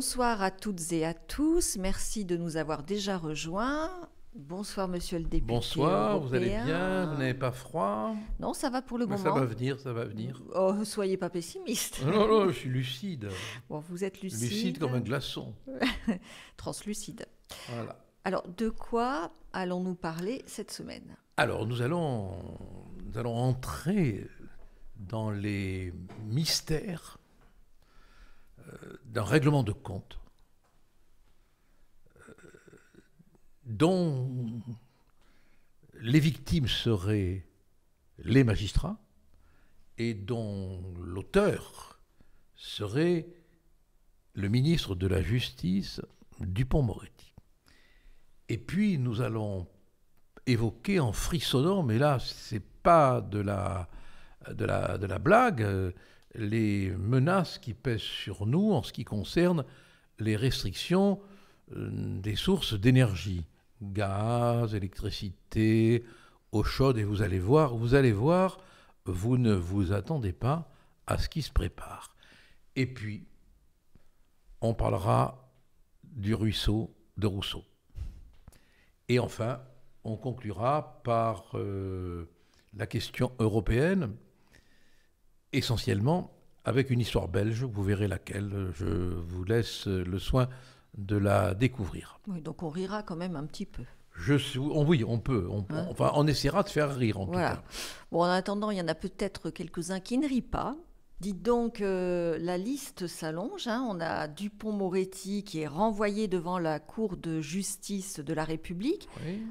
Bonsoir à toutes et à tous. Merci de nous avoir déjà rejoints. Bonsoir, monsieur le député. Bonsoir, vous allez bien Vous n'avez pas froid Non, ça va pour le moment. Ça va venir, ça va venir. Oh, soyez pas pessimiste. Non, non, je suis lucide. Bon, vous êtes lucide. Lucide comme un glaçon. Translucide. Voilà. Alors, de quoi allons-nous parler cette semaine Alors, nous allons, nous allons entrer dans les mystères euh, d'un règlement de compte euh, dont les victimes seraient les magistrats et dont l'auteur serait le ministre de la Justice, Dupont-Moretti. Et puis nous allons évoquer en frissonnant, mais là c'est pas de la, de de la blague, euh, les menaces qui pèsent sur nous en ce qui concerne les restrictions euh, des sources d'énergie, gaz, électricité, eau chaude, et vous allez voir, vous allez voir, vous ne vous attendez pas à ce qui se prépare. Et puis, on parlera du ruisseau de Rousseau. Et enfin, on conclura par euh, la question européenne, essentiellement avec une histoire belge, vous verrez laquelle. Je vous laisse le soin de la découvrir. donc on rira quand même un petit peu. on, oui, on peut. On, essaiera de faire rire en tout cas. Bon, en attendant, il y en a peut-être quelques-uns qui ne rient pas. Dites donc, euh, la liste s'allonge. Hein. On a Dupont-Moretti qui est renvoyé devant la Cour de justice de la République.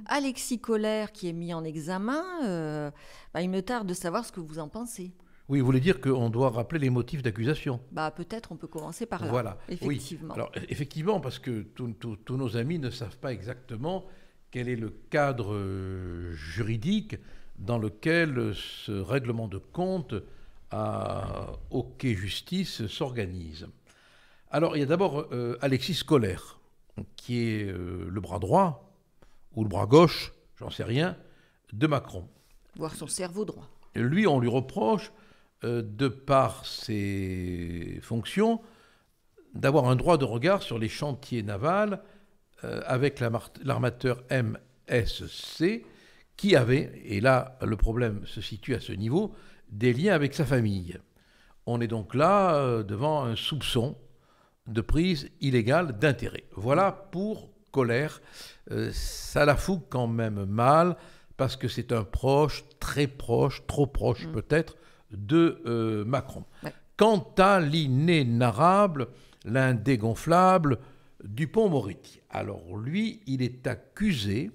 Alexis Collère qui est mis en examen. Euh, bah, il me tarde de savoir ce que vous en pensez. Oui, vous voulez dire qu'on doit rappeler les motifs d'accusation bah, Peut-être on peut commencer par là. Voilà. Effectivement. Alors, e-, effectivement, parce que tous nos amis ne savent pas exactement quel est le cadre euh, juridique dans lequel euh, ce règlement de compte à OK Justice s'organise. Alors, il y a d'abord euh, Alexis Colère, qui est le bras droit ou le bras gauche, j'en sais rien, de Macron. Voir son cerveau droit. Lui, on lui reproche euh, de par ses fonctions, d'avoir un droit de regard sur les chantiers navals euh, avec l'armateur MSC qui avait, et là le problème se situe à ce niveau, des liens avec sa famille. On est donc là euh, devant un soupçon de prise illégale d'intérêt. Voilà pour colère. ça la fout quand même mal, parce que c'est un proche, très proche, trop proche mmh. peut-être, de euh, Macron. Quant à l'inénarrable, l'indégonflable Dupont-Moretti, alors lui, il est accusé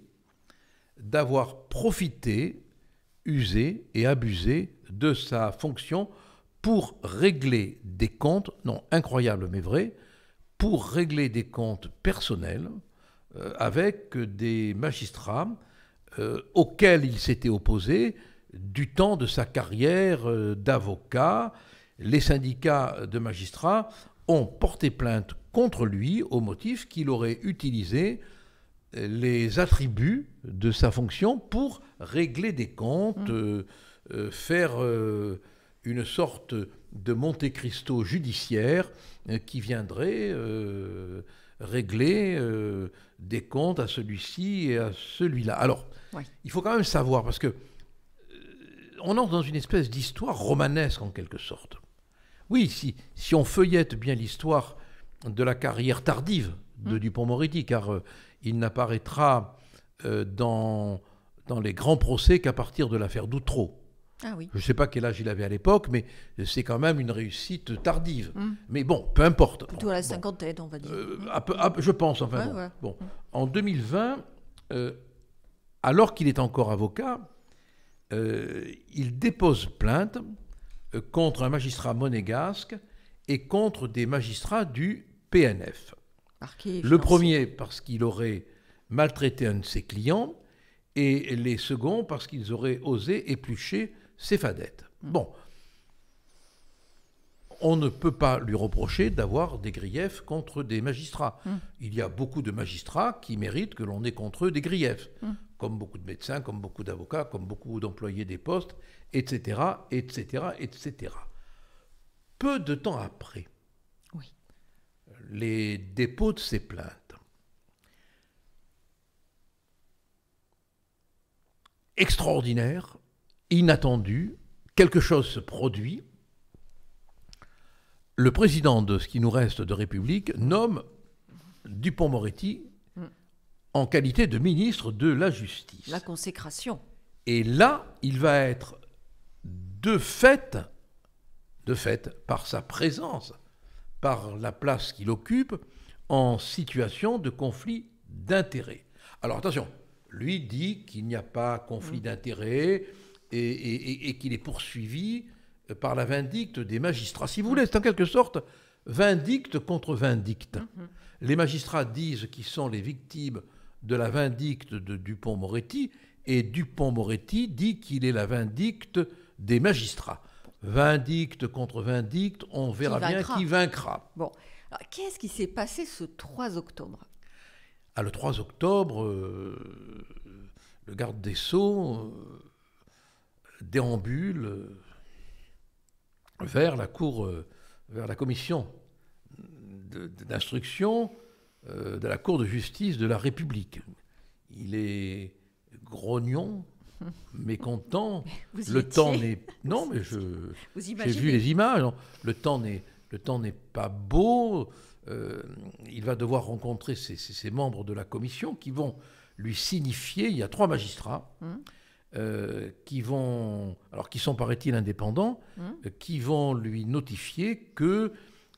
d'avoir profité, usé et abusé de sa fonction pour régler des comptes, non incroyable mais vrai, pour régler des comptes personnels euh, avec des magistrats euh, auxquels il s'était opposé, du temps de sa carrière euh, d'avocat, les syndicats de magistrats ont porté plainte contre lui au motif qu'il aurait utilisé les attributs de sa fonction pour régler des comptes, mmh. euh, euh, faire une sorte de Monte Cristo judiciaire qui viendrait régler des comptes à celui-ci et à celui-là. Alors, il faut quand même savoir, parce que on entre dans une espèce d'histoire romanesque en quelque sorte. Oui, si, on feuillette bien l'histoire de la carrière tardive de hmm. Dupont-Moretti, car euh, il n'apparaîtra euh, dans, les grands procès qu'à partir de l'affaire d'Outreau. Ah oui. Je ne sais pas quel âge il avait à l'époque, mais c'est quand même une réussite tardive. Hmm. Mais bon, peu importe. Plutôt à la cinquantaine, on va dire. Euh, hmm. je pense, enfin. En 2020, alors qu'il est encore avocat, euh, il dépose plainte euh, contre un magistrat monégasque et contre des magistrats du PNF. le premier parce qu'il aurait maltraité un de ses clients et les seconds parce qu'ils auraient osé éplucher ses fadettes. Hmm. Bon, on ne peut pas lui reprocher d'avoir des griefs contre des magistrats. Hmm. Il y a beaucoup de magistrats qui méritent que l'on ait contre eux des griefs. Hmm comme beaucoup de médecins, comme beaucoup d'avocats, comme beaucoup d'employés des postes, etc., etc., etc. Peu de temps après, oui. les dépôts de ces plaintes extraordinaire, inattendu, quelque chose se produit. Le président de ce qui nous reste de République nomme Dupont-Moretti en qualité de ministre de la Justice. La consécration. Et là, il va être de fait, de fait, par sa présence, par la place qu'il occupe, en situation de conflit d'intérêts. Alors attention, lui dit qu'il n'y a pas conflit mm. d'intérêts et, qu'il est poursuivi euh, par la vindicte des magistrats. Si vous mm. voulez, c'est en quelque sorte vindicte contre vindicte. Mm-hmm. Les magistrats disent qu'ils sont les victimes de la vindicte de Dupont-Moretti, et Dupont-Moretti dit qu'il est la vindicte des magistrats. Vindicte contre vindicte, on verra qui bien qui vaincra. Bon, qu'est-ce qui s'est passé ce 3 octobre ah, Le 3 octobre, euh, le garde des Sceaux euh, déambule euh, vers la cour, vers la commission d'instruction euh, de la Cour de justice de la République. Il est grognon, mécontent. le temps n'est non, mais je j'ai vu les images. Le temps n'est le temps n'est pas beau. Euh, il va devoir rencontrer ses, membres de la commission qui vont lui signifier. Il y a trois magistrats. Hum. Euh, qui vont, alors qui sont paraît-il indépendants, hum. qui vont lui notifier que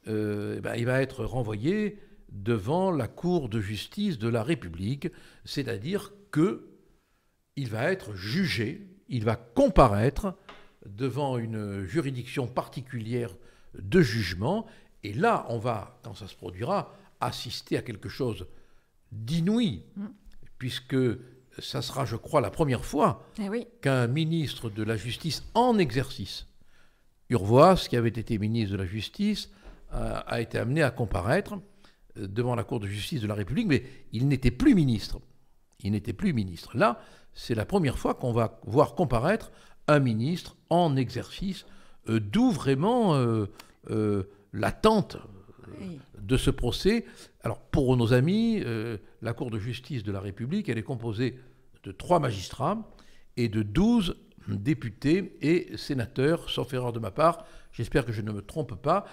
eh ben, il va être renvoyé devant la Cour de justice de la République, c'est-à-dire que il va être jugé, il va comparaître devant une juridiction particulière de jugement, et là, on va, quand ça se produira, assister à quelque chose d'inouï, mm. puisque ça sera, je crois, la première fois eh qu'un ministre de la Justice en exercice, Urvoas, qui avait été ministre de la Justice, euh, a été amené à comparaître devant la Cour de justice de la République, mais il n'était plus ministre. Il n'était plus ministre. Là, c'est la première fois qu'on va voir comparaître un ministre en exercice, euh, d'où vraiment euh, euh, l'attente de ce procès. Alors pour nos amis, la Cour de justice de la République, elle est composée de trois magistrats et de douze députés et sénateurs, sauf erreur de ma part, j'espère que je ne me trompe pas.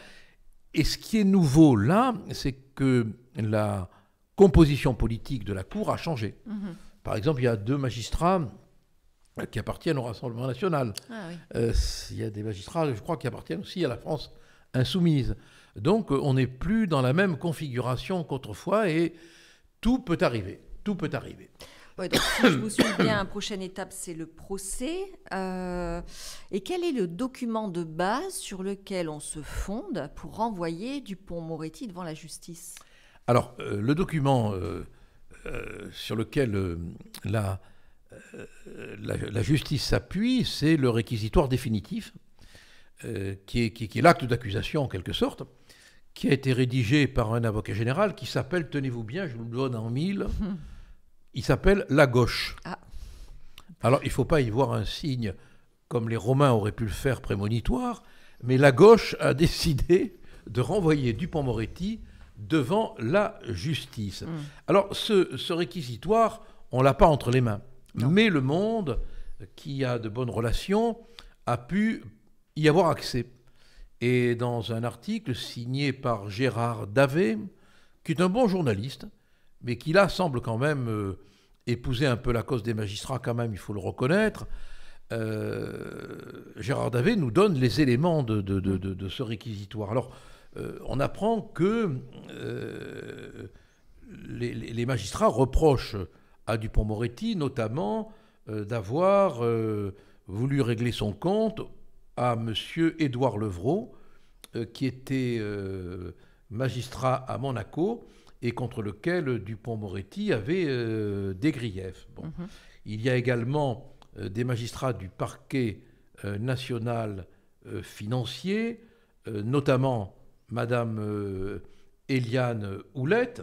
Et ce qui est nouveau là, c'est que la composition politique de la Cour a changé. Mhm. Par exemple, il y a deux magistrats qui appartiennent au Rassemblement national. Ah euh, il y a des magistrats, je crois, qui appartiennent aussi à la France insoumise. Donc euh, on n'est plus dans la même configuration qu'autrefois et tout peut arriver. Tout peut arriver si je vous souviens, bien, la prochaine étape, c'est le procès. Euh, et quel est le document de base sur lequel on se fonde pour renvoyer Dupont-Moretti devant la justice Alors, euh, le document euh, sur lequel la, la, justice s'appuie, c'est le réquisitoire définitif, qui qui, qui est l'acte d'accusation en quelque sorte qui a été rédigé par un avocat général qui s'appelle, tenez-vous bien, je vous le donne en mille, Il s'appelle la gauche. Ah. Alors il ne faut pas y voir un signe comme les Romains auraient pu le faire prémonitoire, mais la gauche a décidé de renvoyer Dupont-Moretti devant la justice. Hmm. Alors ce, réquisitoire, on l'a pas entre les mains, mais le monde, qui a de bonnes relations, a pu y avoir accès. Et dans un article signé par Gérard Davet, qui est un bon journaliste, mais qui là semble quand même euh, épouser un peu la cause des magistrats, quand même, il faut le reconnaître. Euh, Gérard Davé nous donne les éléments de, ce réquisitoire. Alors, euh, on apprend que les, les, magistrats reprochent à Dupont-Moretti, notamment, d'avoir voulu régler son compte à M. Édouard Levrault, qui était magistrat à Monaco et contre lequel Dupont-Moretti avait euh, des griefs. Bon. Mhm. Il y a également euh, des magistrats du parquet euh, national financier, notamment Madame Eliane Houlette,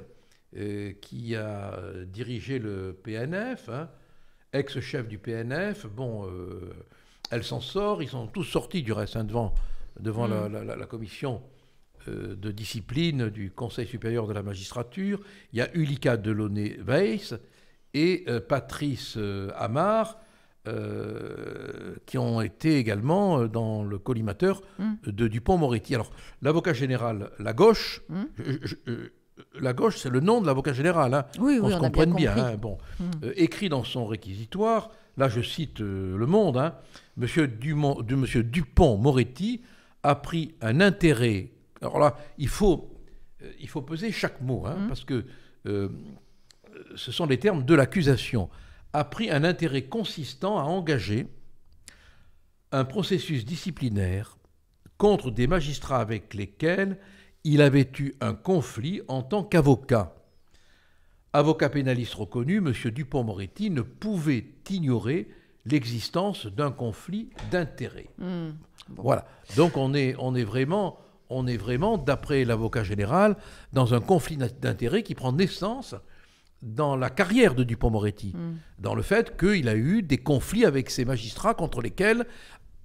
qui a dirigé le PNF, hein, ex-chef du PNF. Bon, elle s'en sort, ils sont tous sortis du reste hein, devant, devant la, mhm. commission euh, de discipline du Conseil supérieur de la magistrature. Il y a Ulika Delaunay-Weiss et euh, Patrice euh, Amar, qui ont été également dans le collimateur hmm. de Dupont-Moretti. Alors, l'avocat général, la gauche, hmm. la gauche, c'est le nom de l'avocat général, hein. oui, on, se comprenne bien. Hein, bon. Hmm. écrit dans son réquisitoire, là je cite Le Monde, hein, Monsieur, Monsieur Dupont-Moretti a pris un intérêt alors là, euh, il faut, peser chaque mot, hein, hum. parce que euh, ce sont les termes de l'accusation, a pris un intérêt consistant à engager un processus disciplinaire contre des magistrats avec lesquels il avait eu un conflit en tant qu'avocat. Avocat pénaliste reconnu, M. Dupont-Moretti ne pouvait ignorer l'existence d'un conflit d'intérêts. Hum. Voilà. Donc on on est vraiment on est vraiment, d'après l'avocat général, dans un conflit d'intérêts qui prend naissance dans la carrière de Dupont-Moretti, mm. dans le fait qu'il a eu des conflits avec ses magistrats contre lesquels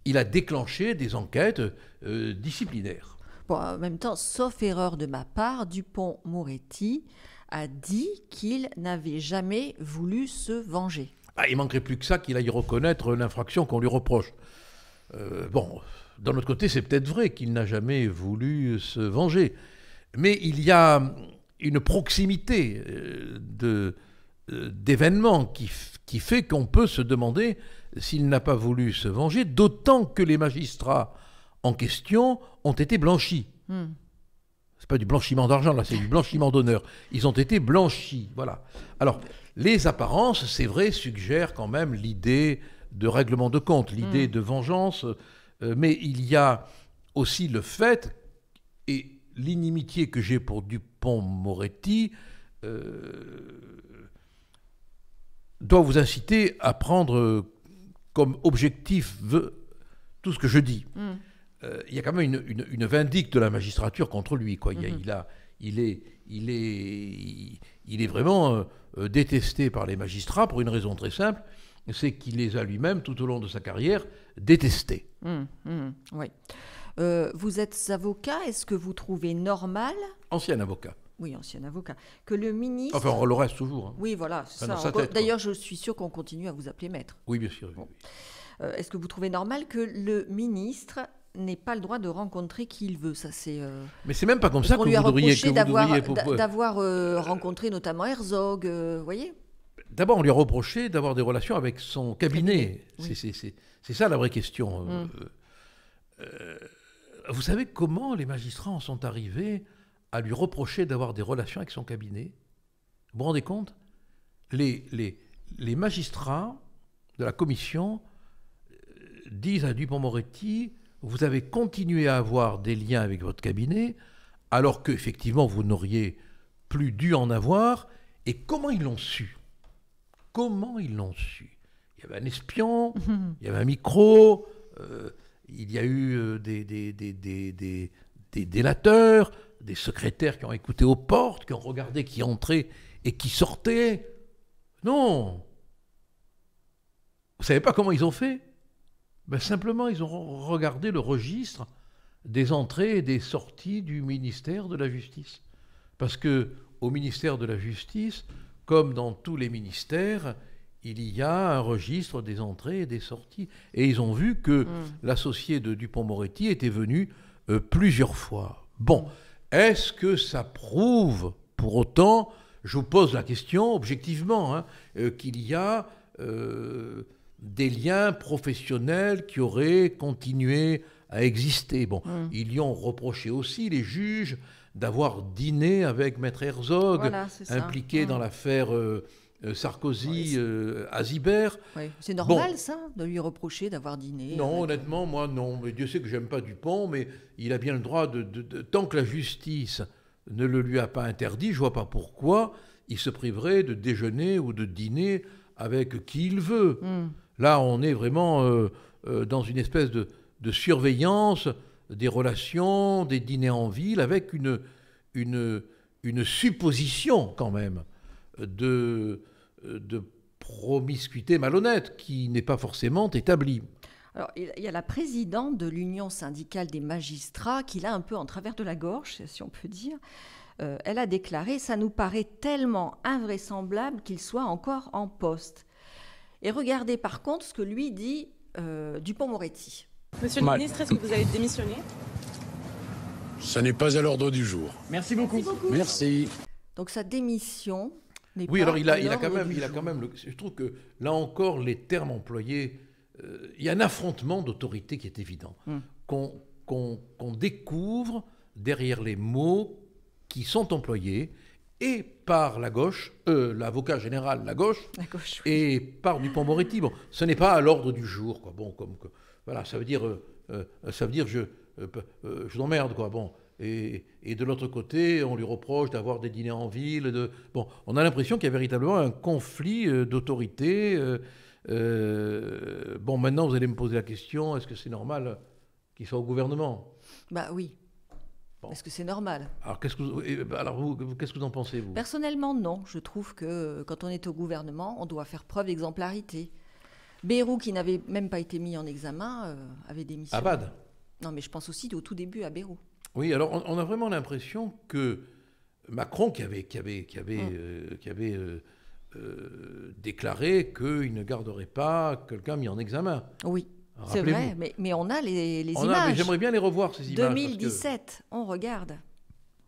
il a déclenché des enquêtes euh, disciplinaires. Bon, en même temps, sauf erreur de ma part, Dupont-Moretti a dit qu'il n'avait jamais voulu se venger. Ah, il manquerait plus que ça qu'il aille reconnaître l'infraction qu'on lui reproche. Euh, bon, d'un autre côté, c'est peut-être vrai qu'il n'a jamais voulu se venger. Mais il y a une proximité euh, euh, d'événements qui, fait qu'on peut se demander s'il n'a pas voulu se venger, d'autant que les magistrats en question ont été blanchis. Ce hmm. C'est pas du blanchiment d'argent, là, c'est du blanchiment d'honneur. Ils ont été blanchis, voilà. Alors, les apparences, c'est vrai, suggèrent quand même l'idée de règlement de compte, l'idée hmm. de vengeance euh, mais il y a aussi le fait et l'inimitié que j'ai pour Dupont-Moretti euh, doit vous inciter à prendre comme objectif tout ce que je dis. Hmm. Euh, il y a quand même une, une, vindicte de la magistrature contre lui. Quoi. Il, il, est, vraiment détesté par les magistrats pour une raison très simple, c'est qu'il les a lui-même, tout au long de sa carrière, détestés. Hum, hum, oui. Euh, vous êtes avocat, est-ce que vous trouvez normal Ancien avocat. Oui, ancien avocat. Que le ministre. Enfin, on le reste toujours. Hein. Oui, voilà. ça. D'ailleurs, je suis sûr qu'on continue à vous appeler maître. Oui, bien sûr. Euh, est-ce que vous trouvez normal que le ministre n'ait pas le droit de rencontrer qui il veut. Ça, c'est. Euh, Mais c'est même pas comme ça qu'on lui a d'avoir, rencontré notamment Herzog. Vous voyez. D'abord, on lui reproché d'avoir des relations avec son cabinet. C'est ça la vraie question. Euh, hum. euh, vous savez comment les magistrats en sont arrivés à lui reprocher d'avoir des relations avec son cabinet Vous vous rendez compte les, les, magistrats de la commission euh, disent à Dupont-Moretti Vous avez continué à avoir des liens avec votre cabinet, alors qu'effectivement vous n'auriez plus dû en avoir. Et comment ils l'ont su Comment ils l'ont su Il y avait un espion, il y avait un micro, euh, il y a eu euh, des, des, délateurs, des secrétaires qui ont écouté aux portes, qui ont regardé qui entrait et qui sortait. Non Vous savez pas comment ils ont fait ben, Simplement, ils ont regardé le registre des entrées et des sorties du ministère de la Justice. Parce que au ministère de la Justice, comme dans tous les ministères, il y a un registre des entrées et des sorties. Et ils ont vu que mm. l'associé de Dupont-Moretti était venu euh, plusieurs fois. Bon, est-ce que ça prouve pour autant, je vous pose la question objectivement, hein, euh, qu'il y a euh, des liens professionnels qui auraient continué à exister Bon, mm. ils y ont reproché aussi les juges d'avoir dîné avec Maître Herzog, impliqué mmh. dans l'affaire euh, euh, Sarkozy, Azibert. c'est euh, normal ça, de lui reprocher d'avoir dîné Non, honnêtement, moi non. Mais Dieu sait que j'aime pas Dupont, mais il a bien le droit de, Tant que la justice ne le lui a pas interdit, je vois pas pourquoi il se priverait de déjeuner ou de dîner avec qui il veut. Mmh. Là, on est vraiment dans une espèce de, de surveillance des relations, des dîners en ville, avec une, supposition quand même de, promiscuité malhonnête qui n'est pas forcément établie. Alors, il y a la présidente de l'Union syndicale des magistrats qui l'a un peu en travers de la gorge, si on peut dire. Euh, elle a déclaré Ça nous paraît tellement invraisemblable qu'il soit encore en poste. Et regardez par contre ce que lui dit euh, Dupont-Moretti. Monsieur le ministre, est-ce que vous allez démissionner Ça n'est pas à l'ordre du jour. Merci beaucoup. Merci. Donc sa démission n'est oui, alors il a, il a quand même, il a quand même. je trouve que là encore, les termes employés, euh, il y a un affrontement d'autorité qui est évident, hmm. qu'on, découvre derrière les mots qui sont employés et par la gauche, euh, l'avocat général, la gauche, et par Dupont-Moretti. Bon, ce n'est pas à l'ordre du jour, quoi. Bon, comme. Voilà, ça veut dire, euh, euh, ça veut dire je, euh, je l'emmerde, quoi. Bon. Et, de l'autre côté, on lui reproche d'avoir des dîners en ville. De... Bon, on a l'impression qu'il y a véritablement un conflit d'autorité. bon, maintenant, vous allez me poser la question est-ce que c'est normal qu'il soit au gouvernement Bah oui. Est-ce que c'est normal Alors, qu'est-ce que bah, vous, qu'est-ce que vous en pensez vous Personnellement, non. Je trouve que quand on est au gouvernement, on doit faire preuve d'exemplarité. Bérou, qui n'avait même pas été mis en examen, euh, avait démissionné. Abad Non, mais je pense aussi au tout début à Bérou. Oui, alors on, a vraiment l'impression que Macron, qui avait, qui avait, qui avait, mm. euh, qui avait euh, déclaré qu'il ne garderait pas quelqu'un mis en examen. Oui. C'est vrai, mais, on a les, les on images. J'aimerais bien les revoir, ces images. 2017, on regarde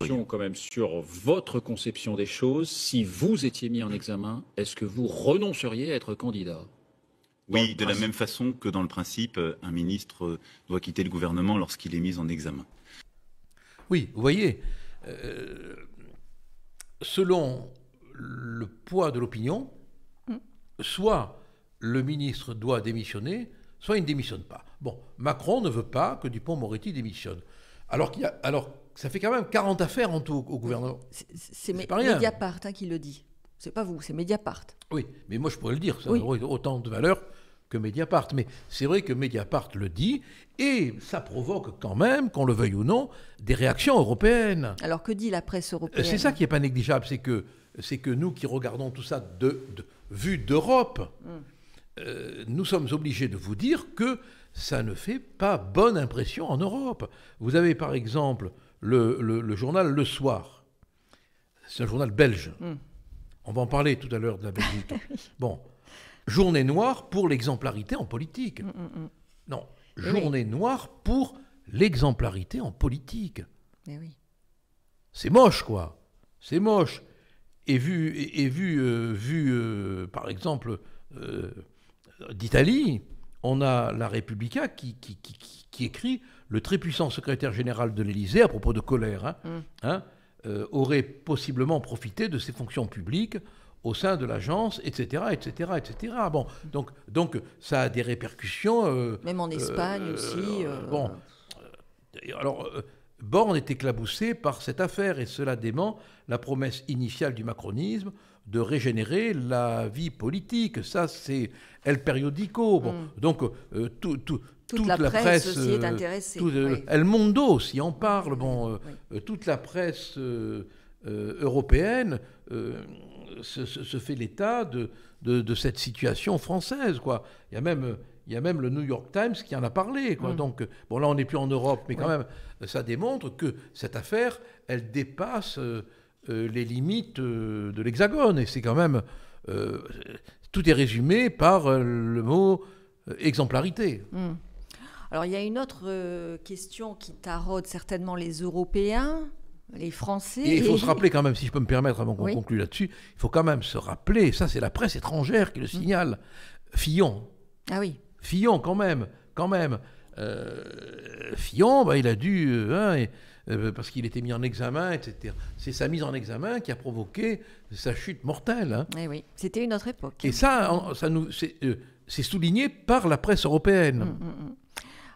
quand même sur votre conception des choses. Si vous étiez mis en examen, est-ce que vous renonceriez à être candidat oui, de la même façon que dans le principe, euh, un ministre euh, doit quitter le gouvernement lorsqu'il est mis en examen. Oui, vous voyez, euh, selon le poids de l'opinion, mm. soit le ministre doit démissionner, soit il ne démissionne pas. Bon, Macron ne veut pas que Dupont-Moretti démissionne. Alors qu'il a, alors ça fait quand même 40 affaires en tout au gouvernement. C'est Mediapart hein, qui le dit. C'est pas vous, c'est Mediapart. Oui, mais moi je pourrais le dire, ça aurait autant de valeur que Mediapart. Mais c'est vrai que Mediapart le dit, et ça provoque quand même, qu'on le veuille ou non, des réactions européennes. Alors que dit la presse euh, européenne C'est ça qui n'est pas négligeable, c'est que, c'est que nous qui regardons tout ça de, vue d'Europe, hmm. euh, nous sommes obligés de vous dire que ça ne fait pas bonne impression en Europe. Vous avez par exemple le, journal Le Soir, c'est un journal belge. Hmm. On va en parler tout à l'heure de la Belgique. bon, journée noire pour l'exemplarité en politique. Mm, mm, mm. Non, journée noire pour l'exemplarité en politique. Oui. C'est moche, quoi. C'est moche. Et vu, et, vu, euh, vu euh, par exemple, euh, d'Italie, on a la Repubblica qui, écrit le très puissant secrétaire général de l'Élysée à propos de colère hein, hein, aurait possiblement profité de ses fonctions publiques au sein de l'agence, etc., etc., etc. Bon, donc, donc ça a des répercussions. Euh, Même en Espagne euh, aussi. Euh. bon, alors Borne est éclaboussé par cette affaire et cela dément la promesse initiale du macronisme de régénérer la vie politique. Ça, c'est El Periodico. Bon, donc mm, mm, toute, la, presse, El Mundo aussi en parle. Bon, toute la presse européenne se, fait l'état de, cette situation française. Quoi. Il, y a même, il y a même le New York Times qui en a parlé. Quoi. Mm. Donc, bon, là, on n'est plus en Europe, mais quand même, ça démontre que cette affaire, elle dépasse euh, euh, les limites euh, de l'Hexagone. Et c'est quand même. tout est résumé par le mot exemplarité. Mm. Alors, il y a une autre question qui taraude certainement les Européens les Français. Et il faut se rappeler quand même, si je peux me permettre avant qu'on conclue là-dessus, il faut quand même se rappeler, ça c'est la presse étrangère qui le mm. signale, Fillon. Ah oui. Fillon quand même, quand même. Euh, Fillon, bah, il a dû, euh, hein, euh, parce qu'il était mis en examen, etc. C'est sa mise en examen qui a provoqué sa chute mortelle. Hein. Eh oui, c'était une autre époque. Et ça, ça c'est, souligné par la presse européenne. Mm, mm,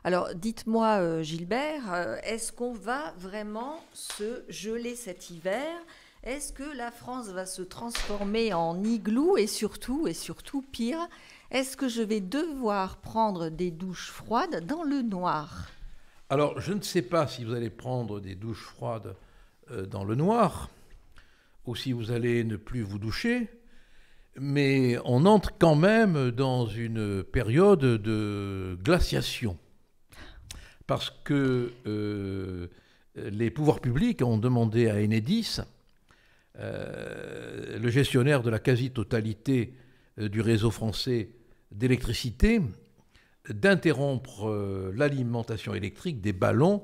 alors dites-moi, euh, Gilbert, euh, est-ce qu'on va vraiment se geler cet hiver Est-ce que la France va se transformer en igloo et surtout, et surtout pire, est-ce que je vais devoir prendre des douches froides dans le noir Alors je ne sais pas si vous allez prendre des douches froides euh, dans le noir ou si vous allez ne plus vous doucher mais on entre quand même dans une période de glaciation parce que euh, les pouvoirs publics ont demandé à Enedis, euh, le gestionnaire de la quasi-totalité euh, du réseau français d'électricité, d'interrompre l'alimentation électrique des ballons.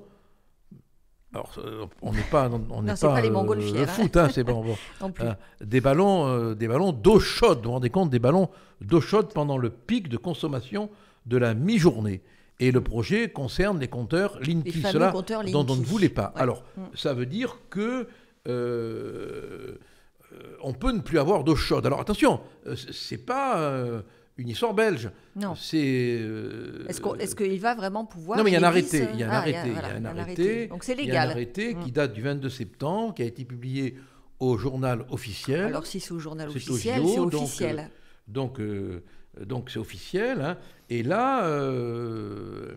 Alors, on n'est pas, on n'est pas, les hein. foot, hein, c'est bon. bon. Hein, des ballons, des ballons d'eau chaude. Vous vous rendez compte, des ballons d'eau chaude pendant le pic de consommation de la mi-journée. Et le projet concerne les compteurs Linky, les cela dont on ne voulait pas. Alors, mm. ça veut dire que euh, euh, on peut ne plus avoir d'eau chaude. Alors attention, euh, c'est pas une histoire belge. Non. C'est. Est-ce est qu'il va vraiment pouvoir Non, mais il y a un arrêté. Il y a un arrêté. Donc c'est légal. Il y a un arrêté mm. qui date du 22 septembre, qui a été publié au journal officiel. Alors si c'est au journal officiel, c'est officiel. Donc, officiel. donc donc c'est officiel. Hein. Et là, euh,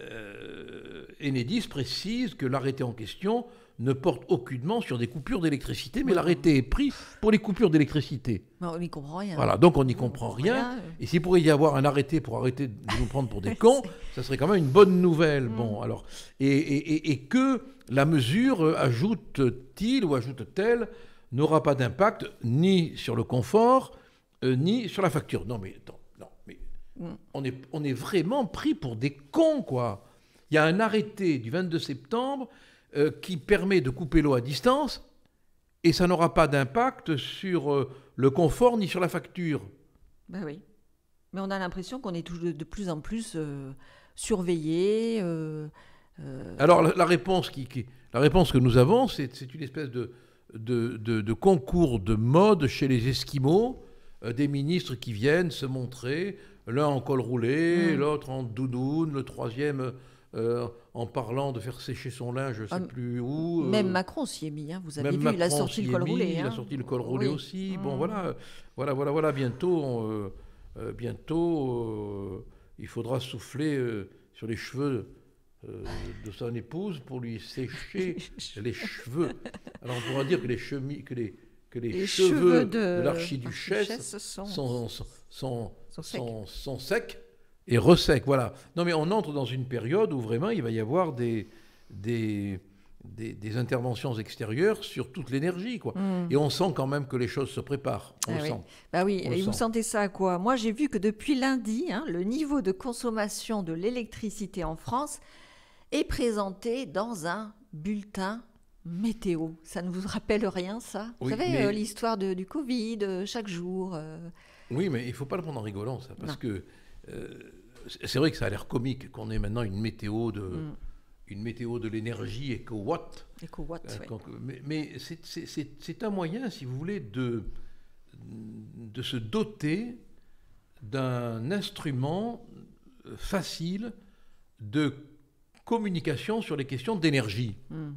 euh, Enedis précise que l'arrêté en question ne porte aucunement sur des coupures d'électricité, mais l'arrêté est pris pour les coupures d'électricité. On n'y comprend rien. Voilà, donc on n'y comprend, rien. Et s'il pourrait y avoir un arrêté pour arrêter de nous prendre pour des cons, ça serait quand même une bonne nouvelle. Mm. Bon, alors, et, que la mesure, euh, ajoute-t-il ou ajoute-t-elle, n'aura pas d'impact ni sur le confort, euh, ni sur la facture. Non, mais mais on, est, on est vraiment pris pour des cons, quoi. Il y a un arrêté du 22 septembre euh, qui permet de couper l'eau à distance et ça n'aura pas d'impact sur euh, le confort ni sur la facture. Ben oui. Mais on a l'impression qu'on est de, plus en plus surveillé. Alors la, réponse qui, la réponse que nous avons, c'est une espèce de, de, concours de mode chez les Esquimaux euh, des ministres qui viennent se montrer, l'un en col roulé, hmm. l'autre en doudoune, le troisième euh, en parlant de faire sécher son linge, je ne sais ah, plus où. Euh. même Macron s'y est mis, hein. vous avez vu, il a sorti le col roulé. Il a sorti le col roulé aussi. Bon, hmm. voilà, voilà, voilà, voilà. Bientôt, bientôt il faudra souffler sur les cheveux de son épouse pour lui sécher les cheveux. Alors on pourra dire que les, chemises, que les, les, cheveux, de, l'archiduchesse sont, sont, sont, secs et ressecs. Voilà. Non, mais on entre dans une période où vraiment il va y avoir des, des, des, interventions extérieures sur toute l'énergie. quoi. Hmm. Et on sent quand même que les choses se préparent. Ah oui. Bah oui, et vous sentez ça à quoi Moi, j'ai vu que depuis lundi, hein, le niveau de consommation de l'électricité en France est présenté dans un bulletin météo. Ça ne vous rappelle rien, ça Vous savez, euh, l'histoire du Covid, euh, chaque jour. Euh. Oui, mais il ne faut pas le prendre en rigolant, ça, parce que c'est vrai que ça a l'air comique qu'on ait maintenant une météo de. Mm. Une météo de l'énergie éco-watt. Éco-watt, Mais, c'est un moyen, si vous voulez, de, de se doter d'un instrument facile de communication sur les questions d'énergie. Mm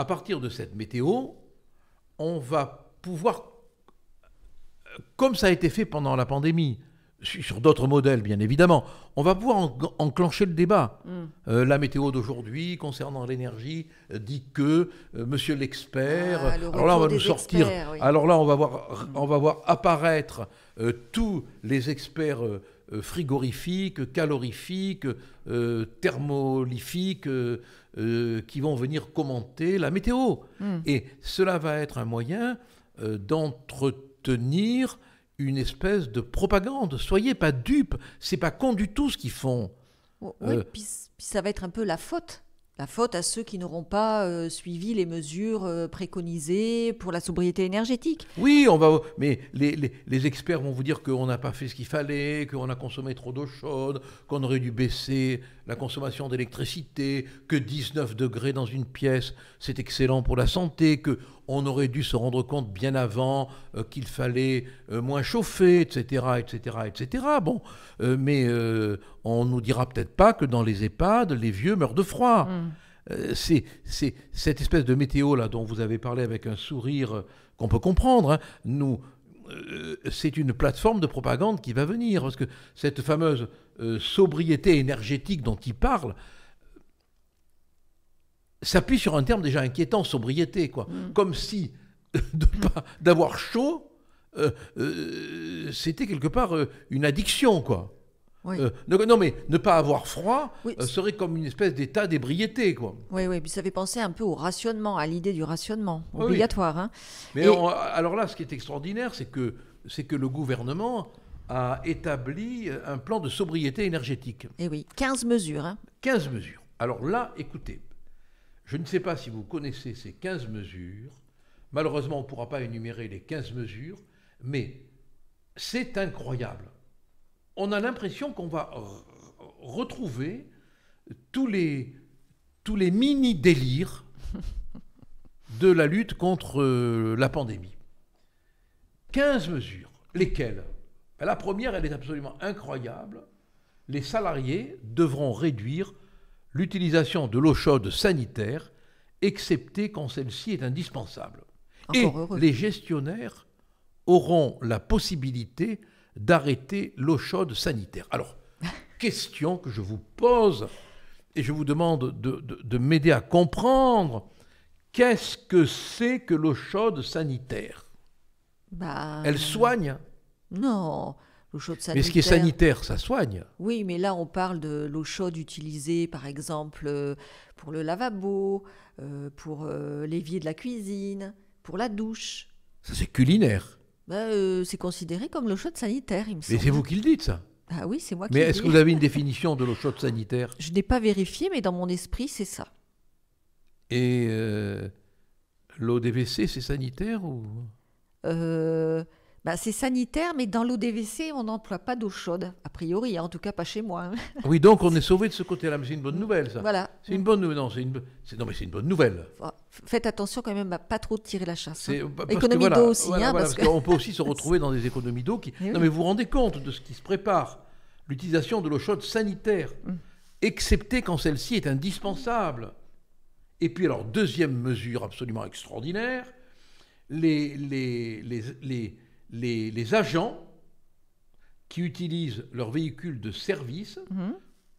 à partir de cette météo, on va pouvoir, comme ça a été fait pendant la pandémie, sur d'autres modèles bien évidemment, on va pouvoir enclencher le débat. Mm. Euh, la météo d'aujourd'hui concernant l'énergie euh, dit que euh, Monsieur l'expert. Ah, alors là, on va nous sortir. Alors là, on va voir, mm. on va voir apparaître tous les experts euh, frigorifiques, calorifiques, euh, thermolifiques, euh, qui vont venir commenter la météo. Hmm. Et cela va être un moyen d'entretenir une espèce de propagande. Soyez pas dupes, c'est pas con du tout ce qu'ils font. Oh, oui, puis ça va être un peu la faute la faute à ceux qui n'auront pas euh, suivi les mesures euh, préconisées pour la sobriété énergétique. Oui, on va, mais les, les, les experts vont vous dire qu'on n'a pas fait ce qu'il fallait, qu'on a consommé trop d'eau chaude, qu'on aurait dû baisser la consommation d'électricité, que 19 degrés dans une pièce, c'est excellent pour la santé, que on aurait dû se rendre compte bien avant euh, qu'il fallait euh, moins chauffer, etc., etc., etc. Bon, euh, mais on nous dira peut-être pas que dans les EHPAD, les vieux meurent de froid. Mm. c'est cette espèce de météo là dont vous avez parlé avec un sourire qu'on peut comprendre. Hein. nous euh, euh, c'est une plateforme de propagande qui va venir, parce que cette fameuse euh, sobriété énergétique dont il parle s'appuie sur un terme déjà inquiétant, sobriété, quoi. Mm. Comme si mm. d'avoir chaud, c'était quelque part une addiction, quoi. Euh, non, mais ne pas avoir froid euh, serait comme une espèce d'état d'ébriété. Quoi. Oui, oui, puis ça fait penser un peu au rationnement, à l'idée du rationnement obligatoire. Hein. Mais alors là, ce qui est extraordinaire, c'est que, c'est que le gouvernement a établi euh, un plan de sobriété énergétique. Et eh oui, 15 mesures. 15 hein. mesures. Alors là, écoutez, je ne sais pas si vous connaissez ces 15 mesures. Malheureusement, on ne pourra pas énumérer les 15 mesures, mais c'est incroyable on a l'impression qu'on va retrouver tous les, tous les mini-délires de la lutte contre euh, la pandémie. 15 mesures. Lesquelles ben, La première, elle est absolument incroyable. Les salariés devront réduire l'utilisation de l'eau chaude sanitaire, excepté quand celle-ci est indispensable. Et les gestionnaires auront la possibilité d'arrêter l'eau chaude sanitaire. Alors, question que je vous pose, et je vous demande de, m'aider à comprendre, qu'est-ce que c'est que l'eau chaude sanitaire bah, Elle soigne Non, l'eau chaude sanitaire. Mais ce qui est sanitaire, ça soigne. Oui, mais là, on parle de l'eau chaude utilisée, par exemple, euh, pour le lavabo, euh, pour euh, l'évier de la cuisine, pour la douche. Ça, c'est culinaire. Bah, euh, c'est considéré comme l'eau chaude sanitaire, il me semble. Mais c'est vous qui le dites, ça Ah oui, c'est moi qui Mais est-ce que vous avez une définition de l'eau chaude sanitaire Je n'ai pas vérifié, mais dans mon esprit, c'est ça. Et euh, l'eau des c'est sanitaire ou Euh, bah, c'est sanitaire, mais dans l'eau DVC, on n'emploie pas d'eau chaude, a priori, hein, en tout cas pas chez moi. Hein. Ah oui, donc on est sauvé de ce côté-là, mais c'est une bonne nouvelle, ça. Voilà. C'est une bonne nouvelle. Non, c'est mais c'est une bonne nouvelle. Oh, faites attention quand même à pas trop tirer la chasse. Hein. Bah, Économie d'eau aussi. hein, parce, qu'on peut aussi se retrouver dans des économies d'eau qui. Eh non, mais vous vous rendez compte de ce qui se prépare L'utilisation de l'eau chaude sanitaire, mm. excepté quand celle-ci est indispensable. Et puis, alors, deuxième mesure absolument extraordinaire les, les, les les, agents qui utilisent leur véhicule de service mhm.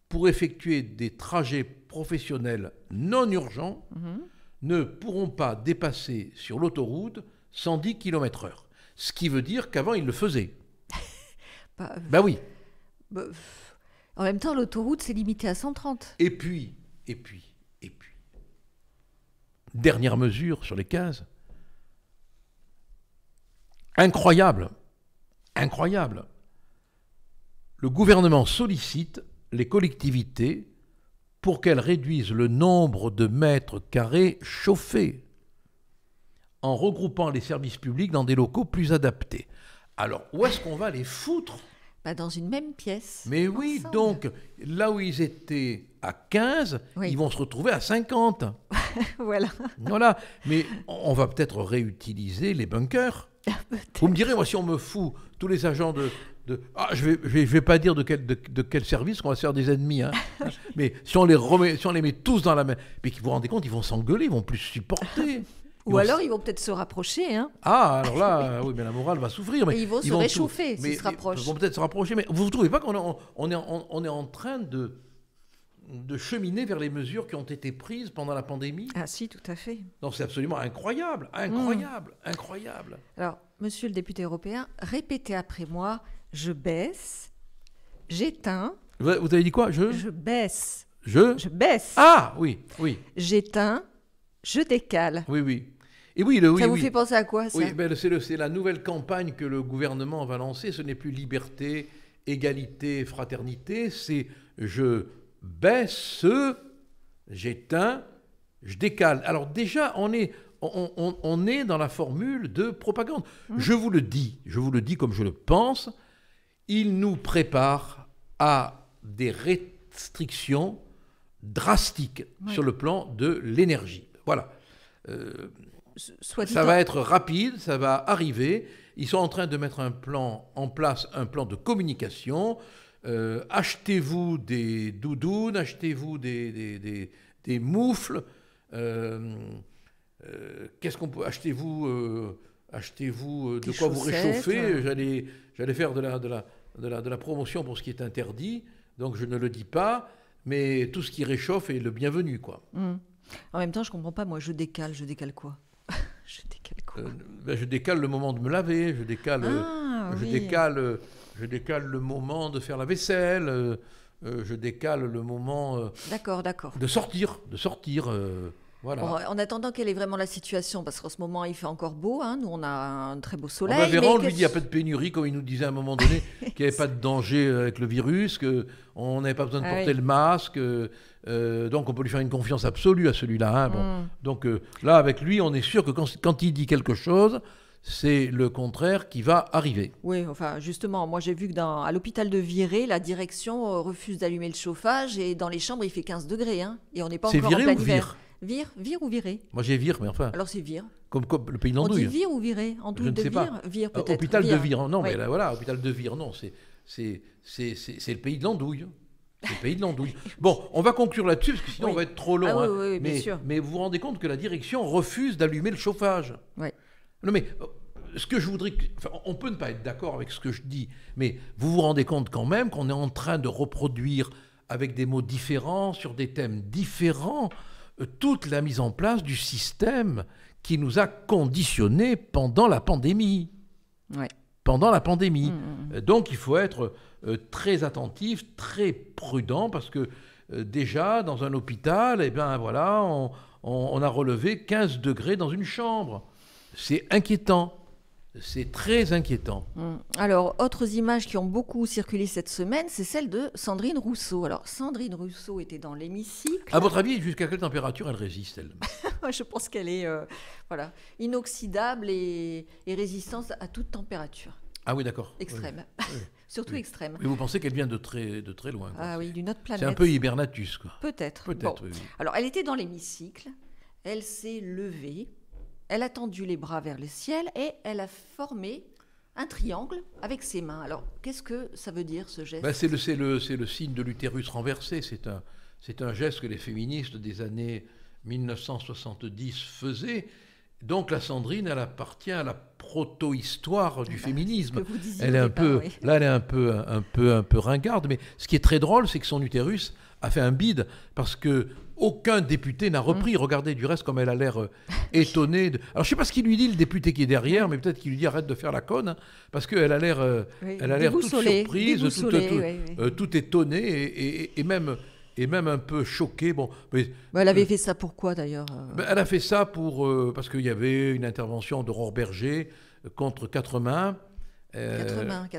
pour effectuer des trajets professionnels non urgents mhm. ne pourront pas dépasser sur l'autoroute 110 km/h. Ce qui veut dire qu'avant, ils le faisaient. bah, euh, ben oui. Bah, en même temps, l'autoroute, c'est limité à 130. Et puis, et puis, et puis. Dernière mesure sur les 15 Incroyable, incroyable. Le gouvernement sollicite les collectivités pour qu'elles réduisent le nombre de mètres carrés chauffés en regroupant les services publics dans des locaux plus adaptés. Alors, où est-ce qu'on va les foutre bah, Dans une même pièce. Mais oui, donc, là où ils étaient à 15, ils vont se retrouver à 50. voilà. Voilà, mais on va peut-être réutiliser les bunkers. Vous me direz, moi, si on me fout tous les agents de. ah, je ne vais, je vais, pas dire de quel, de, quel service qu'on va se faire des ennemis. Hein. mais si on, les remet, les met tous dans la main... Mais vous vous rendez compte, ils vont s'engueuler, ils vont plus supporter. Ou alors ils vont peut-être se rapprocher. Hein. Ah, alors là, oui. la morale va souffrir. Mais ils vont se réchauffer s'ils se rapprochent. Ils vont peut-être se rapprocher, mais vous ne trouvez pas qu'on on, est, on, est en train de, de cheminer vers les mesures qui ont été prises pendant la pandémie. Ah si, tout à fait. Non, c'est absolument incroyable, incroyable, incroyable. Alors, monsieur le député européen, répétez après moi, je baisse, j'éteins. Vous avez dit quoi Je baisse. Je Je baisse. Ah oui, oui. J'éteins, je décale. Oui, oui. Et oui, le Ça vous fait penser à quoi ça Oui, c'est la nouvelle campagne que le gouvernement va lancer. Ce n'est plus liberté, égalité, fraternité. C'est je baisse, ben, j'éteins, je décale. Alors déjà, on est, dans la formule de propagande. Mmh. Je vous le dis, je vous le dis comme je le pense, il nous prépare à des restrictions drastiques sur le plan de l'énergie. Voilà. Euh, ça va être rapide, ça va arriver. Ils sont en train de mettre un plan en place, un plan de communication. Euh, achetez-vous des doudounes, achetez-vous des, des, moufles, euh, euh, qu'est-ce qu'on peut, achetez-vous, achetez-vous de quoi vous réchauffer. J'allais, faire de la, promotion pour ce qui est interdit, donc je ne le dis pas, mais tout ce qui réchauffe est le bienvenu, quoi. Hmm. En même temps, je ne comprends pas, moi, je décale, je décale quoi Je décale ben, Je décale le moment de me laver, je décale, ah, je décale je décale le moment de faire la vaisselle, euh, euh, je décale le moment. Euh, d'accord, d'accord. De sortir, de sortir. Voilà. en attendant, quelle est vraiment la situation Parce qu'en ce moment, il fait encore beau. Hein. Nous, on a un très beau soleil. On lui dit qu'il n'y a pas de pénurie, comme il nous disait à un moment donné, qu'il n'y avait pas de danger avec le virus, qu'on n'avait pas besoin de ah porter le masque. donc, on peut lui faire une confiance absolue à celui-là. Hein, bon. Mm. Donc, là, avec lui, on est sûr que quand, quand il dit quelque chose, c'est le contraire qui va arriver. Oui, enfin justement, moi j'ai vu que dans, à l'hôpital de Viré, la direction euh, refuse d'allumer le chauffage et dans les chambres il fait 15 degrés hein. et on n'est pas encore en plein ou hiver. Vire, ou virer Moi j'ai viré, mais enfin. Alors c'est Vir. Comme, le pays d'Andouille. On dit ou virer En de euh, peut-être. Hôpital de Viré non, mais voilà, hôpital de vire, non, c'est le pays de l'Andouille. C'est Le pays de l'andouille. Bon, on va conclure là-dessus, parce que sinon on va être trop long. Ah oui, hein. mais, bien sûr. mais vous vous rendez compte que la direction refuse d'allumer le chauffage. Oui. Non, mais euh, ce que je voudrais. on peut ne pas être d'accord avec ce que je dis, mais vous vous rendez compte quand même qu'on est en train de reproduire avec des mots différents, sur des thèmes différents, euh, toute la mise en place du système qui nous a conditionnés pendant la pandémie. Pendant la pandémie. Mmh, mmh, mmh. Euh, donc il faut être très attentif, très prudent, parce que déjà, dans un hôpital, et eh ben, voilà, on a relevé 15 degrés dans une chambre c'est inquiétant. C'est très inquiétant. Mm. Alors, autres images qui ont beaucoup circulé cette semaine, c'est celle de Sandrine Rousseau. Alors, Sandrine Rousseau était dans l'hémicycle. À votre avis, jusqu'à quelle température elle résiste, elle Je pense qu'elle est euh, voilà, inoxydable et, résistante à toute température. Ah oui, d'accord. Extrême. Surtout extrême. Mais vous pensez qu'elle vient de très, de très loin. Ah oui, d'une autre planète. C'est un peu hibernatus, quoi. Peut-être. Peut-être, Alors, elle était dans l'hémicycle. Elle s'est levée elle a tendu les bras vers le ciel et elle a formé un triangle avec ses mains. Alors, qu'est-ce que ça veut dire ce geste ben, C'est le, signe de l'utérus renversé. C'est un, geste que les féministes des années 1970 faisaient. Donc la Sandrine, elle appartient à la proto-histoire du eh ben, féminisme. elle est un peu, là, elle est un peu, un peu, un peu ringarde. Mais ce qui est très drôle, c'est que son utérus a fait un bide parce que aucun député n'a mm. repris. Regardez, du reste, comme elle a l'air euh, étonnée. Alors, je ne sais pas ce qu'il lui dit, le député qui est derrière, mais peut-être qu'il lui dit arrête de faire la conne, hein, parce qu'elle a l'air euh, elle a l'air toute surprise, toute, tout, euh, étonnée et, même, et même un peu choquée. Bon, mais, elle avait fait ça pourquoi, d'ailleurs ben, Elle a fait ça pour, parce qu'il y avait une intervention de Berger contre quatre mains. Quatre Mains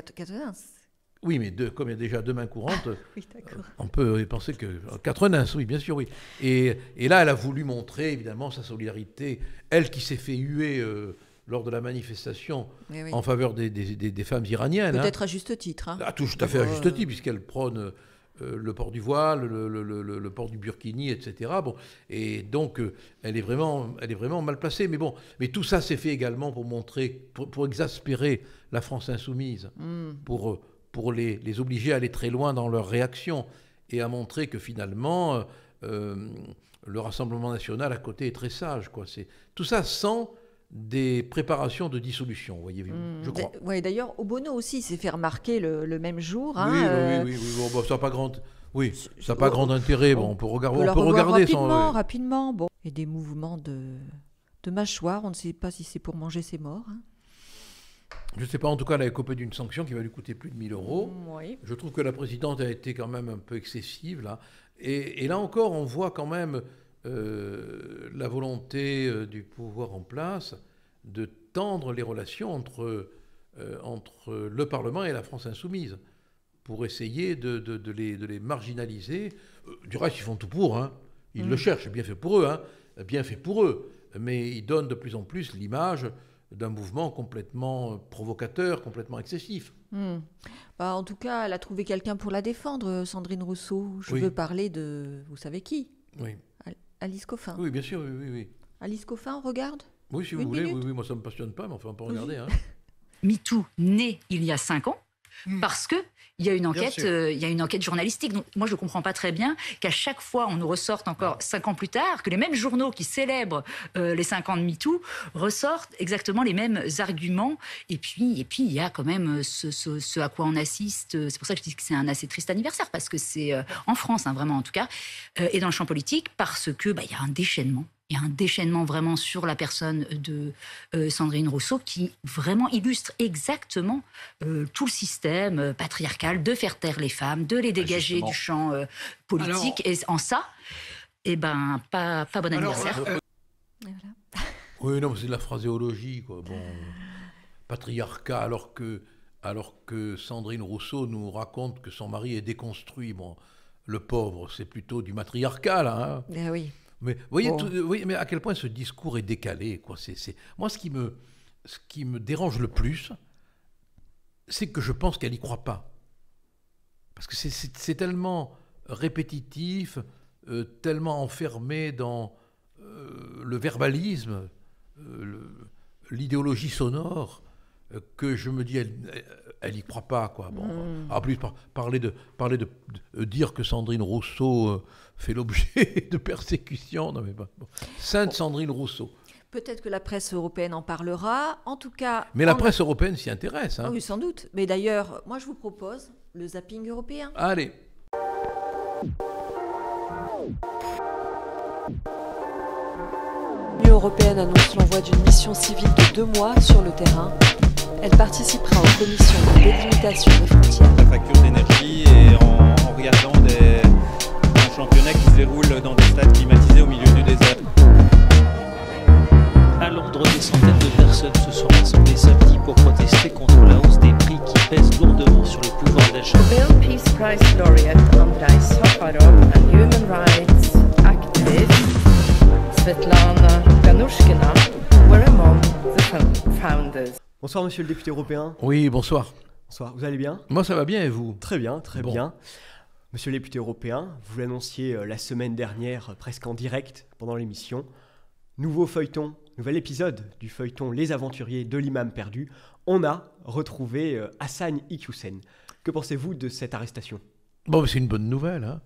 oui, mais deux, comme il y a déjà deux mains courantes, ah euh, on peut penser que. Euh, quatre nains, oui, bien sûr, oui. Et, là, elle a voulu montrer, évidemment, sa solidarité. Elle qui s'est fait huer euh, lors de la manifestation en faveur des, femmes iraniennes. Hein. Peut-être à juste titre. Hein. Ah, tout, à fait à juste titre, puisqu'elle prône. le port du voile, le, port du burkini, etc. Bon, et donc elle est vraiment, elle est vraiment mal placée. Mais bon, mais tout ça s'est fait également pour montrer, pour, exaspérer la France insoumise, hmm. pour pour les, obliger à aller très loin dans leur réaction et à montrer que finalement, euh, euh, le Rassemblement national à côté est très sage. Quoi. C'est, tout ça sans des préparations de dissolution, voyez-vous, hmm. je crois. Oui, d'ailleurs, Obono aussi s'est fait remarquer le, même jour. Hein, oui, oui, oui, euh, ça n'a pas grand... Oui, ça pas grand intérêt. Bon, on peut, regarder, on peut regarder rapidement, rapidement. Bon, et des mouvements de, de mâchoire. On ne sait pas si c'est pour manger ses morts. Hein. Je ne sais pas, en tout cas, elle a écopé d'une sanction qui va lui coûter plus de 1000 euros. Je trouve que la présidente a été quand même un peu excessive, là. Et, là encore, on voit quand même euh, la volonté euh, du pouvoir en place de tendre les relations entre, euh, entre le Parlement et la France insoumise pour essayer de, les, de les, marginaliser. Du reste, ils font tout pour. Hein. Ils le mm. cherchent, bien fait pour eux. Hein. Bien fait pour eux. Mais ils donnent de plus en plus l'image d'un mouvement complètement provocateur, complètement excessif. Hmm. Bah, en tout cas, elle a trouvé quelqu'un pour la défendre, Sandrine Rousseau. Je veux parler de, vous savez qui Oui. Alice Coffin. Oui, bien sûr, oui, oui. Alice Coffin, regarde Oui, si vous voulez, moi ça ne me passionne pas, mais enfin, on peut regarder. Hein. MeToo, né il y a cinq ans, Hmm. parce que il y a une enquête, euh, il y a une enquête journalistique. moi je ne comprends pas très bien qu'à chaque fois on nous ressorte encore cinq ans plus tard que les mêmes journaux qui célèbrent euh, les cinq ans de MeToo ressortent exactement les mêmes arguments. Et puis et puis il y a quand même euh, ce, à quoi on assiste. C'est pour ça que je dis que c'est un assez triste anniversaire parce que c'est en France hein, vraiment en tout cas et dans le champ politique parce que bah, il y a un déchaînement il y a un déchaînement vraiment sur la personne de euh, Sandrine Rousseau qui vraiment illustre exactement euh, tout le système euh, patriarcal de faire taire les femmes, de les bah, dégager du champ politique. Et en ça, eh ben, pas, pas bon anniversaire. oui, non, c'est de la phraséologie, quoi. Bon, patriarcat, alors que, alors que Sandrine Rousseau nous raconte que son mari est déconstruit. Bon, le pauvre, c'est plutôt du matriarcat, là. Hein. Ben oui. Mais voyez, mais à quel point ce discours est décalé. Quoi. Moi, ce qui, me, ce qui me dérange le plus, c'est que je pense qu'elle n'y croit pas. Parce que c'est tellement répétitif, euh, tellement enfermé dans euh, le verbalisme, euh, l'idéologie sonore, euh, que je me dis, elle, euh, elle y croit pas, quoi. Bon, hmm. euh, En plus, parler, de, parler de, dire que Sandrine Rousseau fait l'objet de persécutions, non mais Sainte Sandrine Rousseau. Peut-être que la presse européenne en parlera. En tout cas. Mais la presse européenne s'y intéresse. Hein. Ah oui, sans doute. Mais d'ailleurs, moi, je vous propose le zapping européen. Allez. L'Union européenne annonce l'envoi d'une mission civile de deux mois sur le terrain elle participera aux commissions de délimitation des frontières. La facture d'énergie et en, regardant des, championnats qui se déroulent dans des stades climatisés au milieu du désert. À Londres, des centaines de personnes se sont rassemblées samedi pour protester contre la hausse des prix qui pèse lourdement sur le pouvoir d'achat. Nobel Peace Prize laureate Andrei Sakharov and human rights activist Svetlana Ganushkina were among the founders. Bonsoir, monsieur le député européen. Oui, bonsoir. Bonsoir, vous allez bien Moi, ça va bien et vous Très bien, très bien. Monsieur le député européen, vous l'annonciez euh, la semaine dernière, euh, presque en direct, pendant l'émission. Nouveau feuilleton, nouvel épisode du feuilleton Les Aventuriers de l'Imam perdu. On a retrouvé euh, Hassan Iqiyoussen. Que pensez-vous de cette arrestation Bon, c'est une bonne nouvelle. Hein.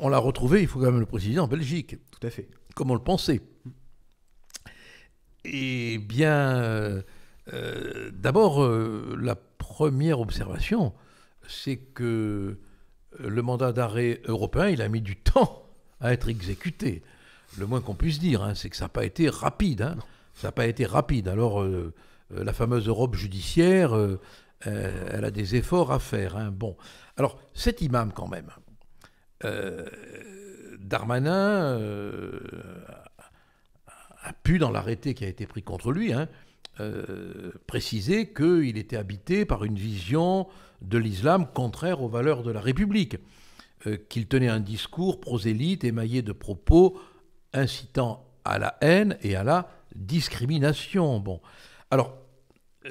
on l'a retrouvé, il faut quand même le préciser, en Belgique. Tout à fait. Comme on le pensait. Eh bien euh, d'abord, euh, la première observation, c'est que euh, le mandat d'arrêt européen, il a mis du temps à être exécuté. Le moins qu'on puisse dire, hein, c'est que ça n'a pas été rapide. Hein. Ça n'a pas été rapide. Alors, la fameuse Europe judiciaire, elle a des efforts à faire. Hein. Bon. Alors, cet imam, quand même, Darmanin a pu, dans l'arrêté qui a été pris contre lui, euh, préciser qu'il était habité par une vision de l'islam contraire aux valeurs de la République, euh, qu'il tenait un discours prosélyte émaillé de propos incitant à la haine et à la discrimination. Bon, alors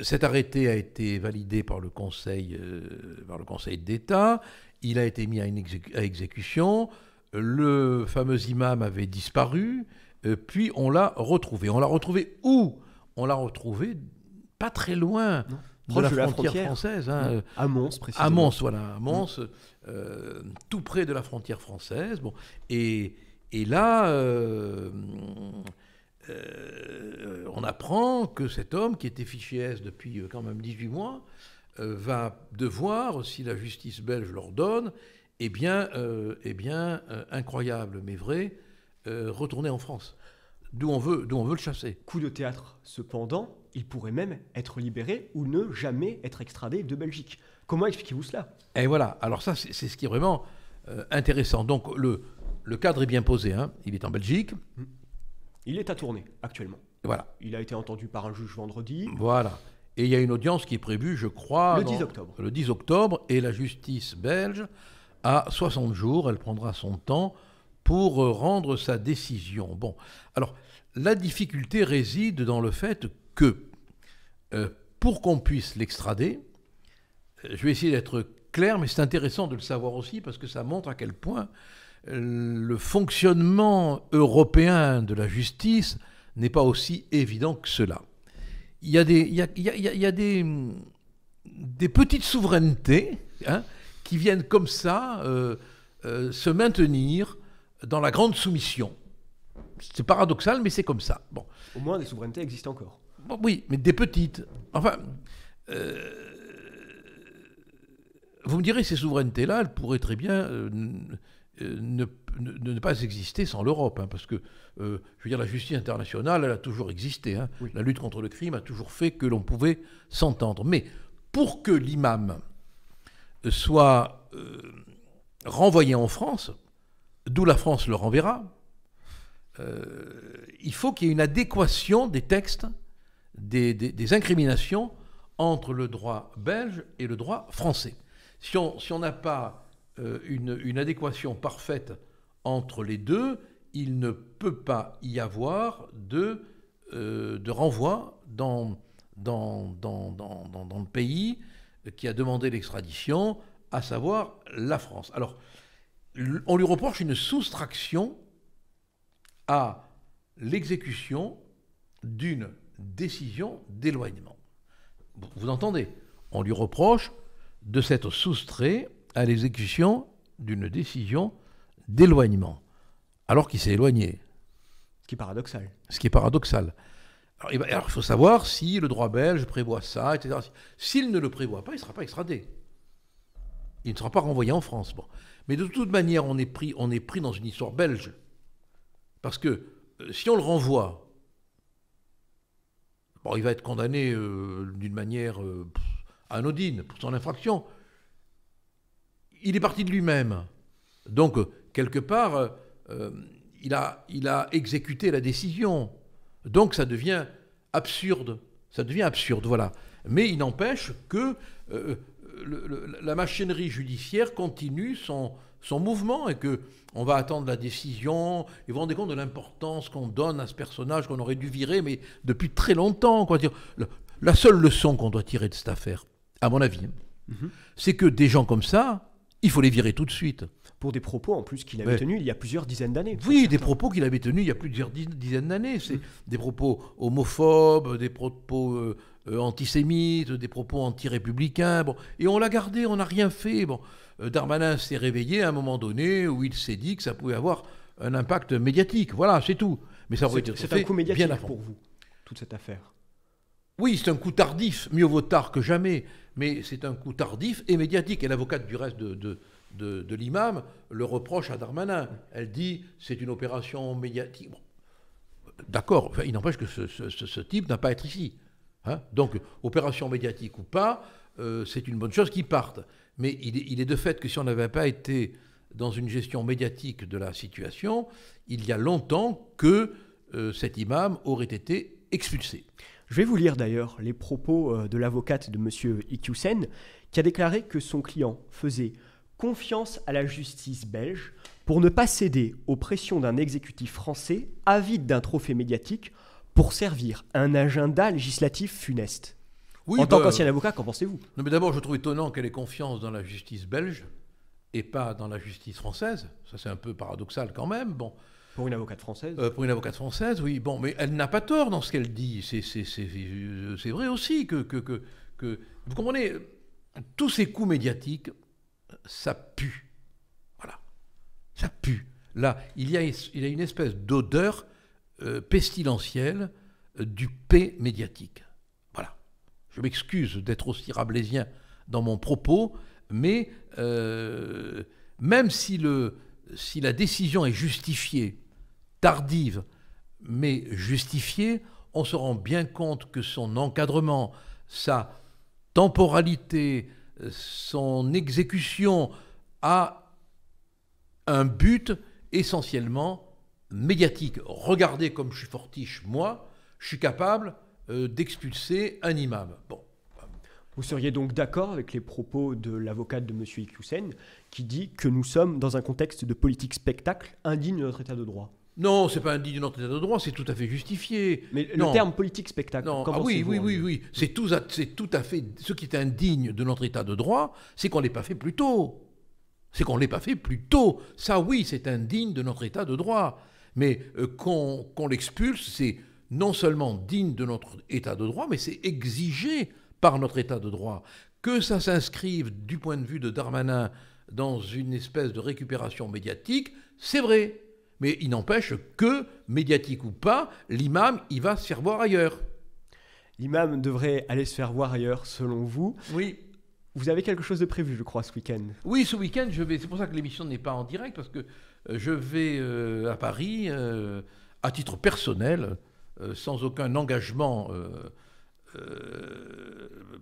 cet arrêté a été validé par le Conseil, euh, par le Conseil d'État. Il a été mis à, exécution. Le fameux imam avait disparu. puis on l'a retrouvé. On l'a retrouvé où on l'a retrouvé pas très loin de, la, frontière française. Hein. à Mons, euh, précisément. À Mons, voilà, à mm. Mons, euh, tout près de la frontière française. Bon, et, là, euh, on apprend que cet homme, qui était fiché S depuis quand même 18 mois, va devoir, si la justice belge l'ordonne, bien, eh bien eh incroyable mais vrai, retourner en France d'où on, veut, on veut le chasser. Coup de théâtre, cependant, il pourrait même être libéré ou ne jamais être extradé de Belgique. Comment expliquez-vous cela Et voilà, alors ça, c'est ce qui est vraiment euh, intéressant. Donc le, le cadre est bien posé, hein. il est en Belgique. Mm. Il est à tourner actuellement. Voilà. Il a été entendu par un juge vendredi. Voilà. Et il y a une audience qui est prévue, je crois. Le 10 octobre. Le 10 octobre, et la justice belge a 60 jours, elle prendra son temps pour euh, rendre sa décision. Bon, alors la difficulté réside dans le fait que euh, pour qu'on puisse l'extrader, je vais essayer d'être clair, mais c'est intéressant de le savoir aussi parce que ça montre à quel point euh, le fonctionnement européen de la justice n'est pas aussi évident que cela. Il y a des, petites souverainetés hein, qui viennent comme ça se maintenir dans la grande soumission. C'est paradoxal, mais c'est comme ça. Bon. Au moins, les souverainetés existent encore. oui, mais des petites. Enfin, euh, vous me direz, ces souverainetés-là, elles pourraient très bien euh, euh, ne, pas exister sans l'Europe. Hein, parce que, je veux dire, la justice internationale, elle a toujours existé. Hein. La lutte contre le crime a toujours fait que l'on pouvait s'entendre. Mais pour que l'imam soit renvoyé en France, d'où la France le renverra, euh, il faut qu'il y ait une adéquation des textes, des, incriminations entre le droit belge et le droit français. Si on n'a pas euh, une, adéquation parfaite entre les deux, il ne peut pas y avoir de, euh, de renvoi dans, dans, dans, dans, le pays qui a demandé l'extradition, à savoir la France. Alors, on lui reproche une soustraction à l'exécution d'une décision d'éloignement. Vous entendez On lui reproche de s'être soustrait à l'exécution d'une décision d'éloignement, alors qu'il s'est éloigné. Ce qui est paradoxal. Ce qui est paradoxal. Alors, il faut savoir si le droit belge prévoit ça, etc. S'il ne le prévoit pas, il ne sera pas extradé. Il ne sera pas renvoyé en France. Bon. Mais de toute manière, on est pris, dans une histoire belge. Parce que euh, si on le renvoie, bon, il va être condamné euh, d'une manière euh, anodine pour son infraction. Il est parti de lui-même. Donc, quelque part, il, a, il a exécuté la décision. Donc, ça devient absurde. Ça devient absurde, voilà. Mais il n'empêche que la machinerie judiciaire continue son, son mouvement et que on va attendre la décision. Et vous vous rendez compte de l'importance qu'on donne à ce personnage qu'on aurait dû virer, mais depuis très longtemps. Quoi. La seule leçon qu'on doit tirer de cette affaire, à mon avis, mhm. c'est que des gens comme ça, il faut les virer tout de suite. Pour des propos en plus qu'il avait tenus il y a plusieurs dizaines d'années. Oui, des propos qu'il avait tenus il y a plusieurs dizaines d'années. C'est mhm. des propos homophobes, des propos euh, antisémite, euh, antisémites, des propos anti-républicains. Bon, et on l'a gardé, on n'a rien fait. Bon, euh, Darmanin s'est réveillé à un moment donné où il s'est dit que ça pouvait avoir un impact médiatique. Voilà, c'est tout. Mais ça aurait été C'est un coup médiatique pour vous, toute cette affaire. Oui, c'est un coup tardif. Mieux vaut tard que jamais. Mais c'est un coup tardif et médiatique. Et l'avocate du reste de, de l'imam le reproche à Darmanin. Elle dit c'est une opération médiatique. D'accord, il n'empêche que ce, ce type n'a pas à être ici. Hein? Donc, opération médiatique ou pas, euh, c'est une bonne chose qu'ils partent. Mais il est, de fait que si on n'avait pas été dans une gestion médiatique de la situation, il y a longtemps que euh, cet imam aurait été expulsé. Je vais vous lire d'ailleurs les propos euh, de l'avocate de M. Ikiusen, qui a déclaré que son client faisait confiance à la justice belge pour ne pas céder aux pressions d'un exécutif français avide d'un trophée médiatique pour servir un agenda législatif funeste. Oui, en tant bah, qu'ancien avocat, qu'en pensez-vous mais d'abord, je trouve étonnant qu'elle ait confiance dans la justice belge et pas dans la justice française. Ça, c'est un peu paradoxal quand même. Bon. Pour une avocate française euh, Pour une avocate française, oui. Bon, mais elle n'a pas tort dans ce qu'elle dit. C'est vrai aussi que, que, que, Vous comprenez Tous ces coups médiatiques, ça pue. Voilà. Ça pue. Là, il y a, il y a une espèce d'odeur euh, pestilentielle euh, du paix médiatique. Voilà. Je m'excuse d'être aussi rabelaisien dans mon propos, mais euh, même si, le, si la décision est justifiée, tardive, mais justifiée, on se rend bien compte que son encadrement, sa temporalité, son exécution a un but essentiellement médiatique. Regardez comme je suis fortiche, moi, je suis capable euh, d'expulser un imam. Bon. Vous seriez donc d'accord avec les propos de l'avocate de M. Iqiyoussen qui dit que nous sommes dans un contexte de politique spectacle indigne de notre état de droit non, c'est pas indigne de notre état de droit, c'est tout à fait justifié. Mais le terme politique spectacle. Ah oui, oui, oui, oui, c'est tout, tout, à fait. Ce qui est indigne de notre état de droit, c'est qu'on ne l'ait pas fait plus tôt. C'est qu'on ne l'ait pas fait plus tôt. Ça, oui, c'est indigne de notre état de droit. Mais euh, qu'on l'expulse, c'est non seulement digne de notre état de droit, mais c'est exigé par notre état de droit. Que ça s'inscrive du point de vue de Darmanin dans une espèce de récupération médiatique, c'est vrai. Mais il n'empêche que, médiatique ou pas, l'imam, il va se faire voir ailleurs. L'imam devrait aller se faire voir ailleurs, selon vous. Oui. Vous avez quelque chose de prévu, je crois, ce week-end Oui, ce week-end, je vais. C'est pour ça que l'émission n'est pas en direct parce que euh, je vais euh, à Paris euh, à titre personnel, sans aucun engagement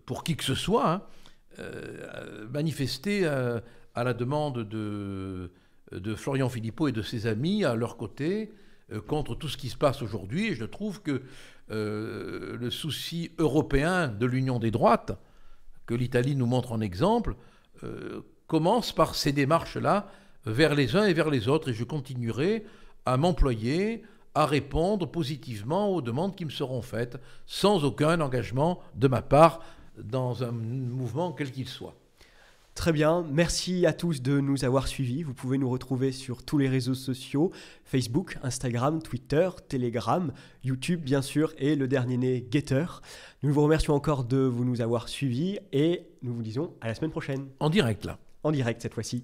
pour qui que ce soit, hein, manifester à, la demande de, de Florian Philippot et de ses amis à leur côté contre tout ce qui se passe aujourd'hui. je trouve que le souci européen de l'union des droites que l'Italie nous montre en exemple euh, commence par ces démarches-là vers les uns et vers les autres. Et je continuerai à m'employer à répondre positivement aux demandes qui me seront faites, sans aucun engagement de ma part dans un mouvement quel qu'il soit. Très bien, merci à tous de nous avoir suivis. Vous pouvez nous retrouver sur tous les réseaux sociaux, Facebook, Instagram, Twitter, Telegram, YouTube bien sûr, et le dernier né, Getter. Nous vous remercions encore de vous nous avoir suivis et nous vous disons à la semaine prochaine. En direct là. En direct cette fois-ci.